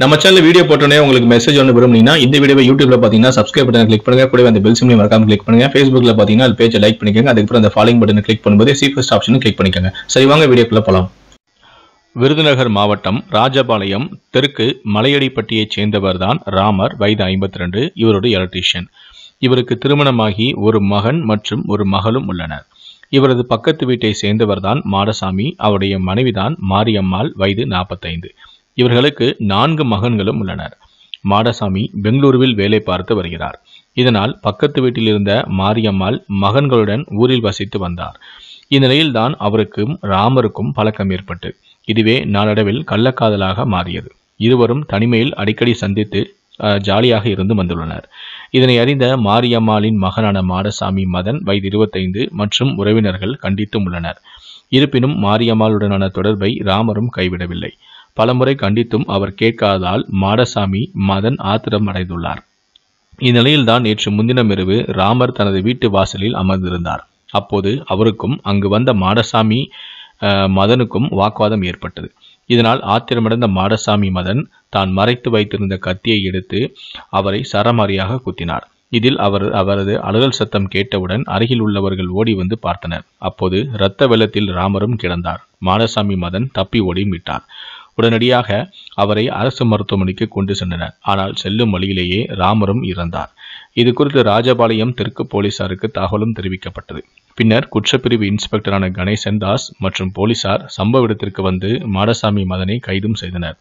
நம்ம channel video போட்டோன்னே உங்களுக்கு மெசேஜ் ஒன்று விரும்புனீங்கன்னா இந்த வீடியோ யூடியூப்ல பார்த்தீங்கன்னா சப்ஸ்கிரைப் பண்ணி கிளிக் பண்ணுங்க கூட அந்த பெல் சிம்லையும் மறக்காம கிளிக் பண்ணுங்க ஃபேஸ்புக்ல பார்த்தீங்கன்னா அது பேஜை லைக் பண்ணிக்கோங்க அதுக்கப்புறம் அந்த ஃபாலோயிங் பட்டன் கிளிக் பண்ணும்போது சீஃபஸ்ட் ஆப்ஷனும் கிளிக் பண்ணிக்கோங்க சரி வாங்க வீடியோக்குள்ள போகலாம் விருதுநகர் மாவட்டம் ராஜபாளையம் தெற்கு மலையடிப்பட்டியைச் சேர்ந்தவர் தான் ராமர் வயது ஐம்பத்தி ரெண்டு இவருடைய எலக்ட்ரீஷியன் இவருக்கு திருமணமாகி ஒரு மகன் மற்றும் ஒரு மகளும் உள்ளனர் இவரது பக்கத்து வீட்டை சேர்ந்தவர்தான் மாடசாமி அவருடைய மனைவிதான் மாரியம்மாள் வயது நாற்பத்தைந்து இவர்களுக்கு நான்கு மகன்களும் உள்ளனர் மாடசாமி பெங்களூருவில் வேலை பார்த்து வருகிறார் இதனால் பக்கத்து வீட்டில் இருந்த மாரியம்மாள் மகன்களுடன் ஊரில் வசித்து வந்தார் இந்நிலையில்தான் அவருக்கும் ராமருக்கும் பழக்கம் ஏற்பட்டு இதுவே நாளடைவில் கள்ளக்காதலாக மாறியது இருவரும் தனிமையில் அடிக்கடி சந்தித்து ஜாலியாக இருந்து வந்துள்ளனர் இதனை அறிந்த மாரியம்மாளின் மகனான மாடசாமி மதன் வயது இருபத்தைந்து மற்றும் உறவினர்கள் கண்டித்தும் உள்ளனர் இருப்பினும் மாரியம்மாளுடனான தொடர்பை ராமரும் கைவிடவில்லை பலமுறை கண்டித்தும் அவர் கேட்காததால் மாடசாமி மதன் ஆத்திரம் அடைந்துள்ளார் இந்நிலையில்தான் நேற்று முன்தினம் இரவு ராமர் தனது வீட்டு வாசலில் அமர்ந்திருந்தார் அப்போது அவருக்கும் அங்கு வந்த மாடசாமி மதனுக்கும் வாக்குவாதம் ஏற்பட்டது இதனால் ஆத்திரமடைந்த மாடசாமி மதன் தான் மறைத்து வைத்திருந்த கத்தியை எடுத்து அவரை சரமாரியாக குத்தினார் இதில் அவர் அவரது அலறல் சத்தம் கேட்டவுடன் அருகில் உள்ளவர்கள் ஓடி வந்து பார்த்தனர் அப்போது இரத்த வெள்ளத்தில் ராமரும் கிடந்தார் மாடசாமி மதன் தப்பி ஓடி விட்டார் உடனடியாக அவரை அரசு மருத்துவமனைக்கு கொண்டு சென்றனர் ஆனால் செல்லும் வழியிலேயே ராமரும் இறந்தார் இது குறித்து ராஜபாளையம் தெற்கு போலீசாருக்கு தகவலும் தெரிவிக்கப்பட்டது பின்னர் குற்றப்பிரிவு இன்ஸ்பெக்டரான கணேசன் தாஸ் மற்றும் போலீசார் சம்பவ இடத்திற்கு வந்து மாடசாமி மதனை கைதும் செய்தனர்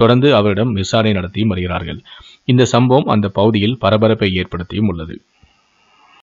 தொடர்ந்து அவரிடம் விசாரணை நடத்தியும் வருகிறார்கள் இந்த சம்பவம் அந்த பகுதியில் பரபரப்பை ஏற்படுத்தியும் உள்ளது